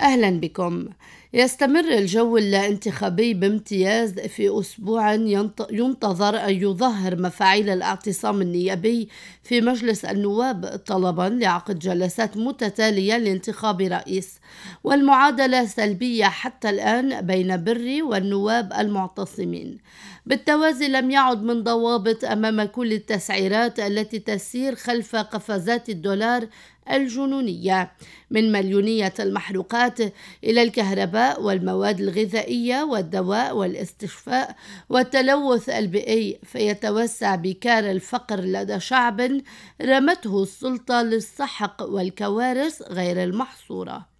أهلا بكم يستمر الجو الانتخابي بامتياز في أسبوع ينتظر أن يظهر مفاعيل الاعتصام النيابي في مجلس النواب طلبا لعقد جلسات متتالية لانتخاب رئيس والمعادلة سلبية حتى الآن بين بري والنواب المعتصمين بالتوازي لم يعد من ضوابط أمام كل التسعيرات التي تسير خلف قفزات الدولار الجنونية من مليونية المحروقات إلى الكهرباء والمواد الغذائية والدواء والاستشفاء والتلوث البيئي فيتوسع بكار الفقر لدى شعب رمته السلطة للسحق والكوارث غير المحصورة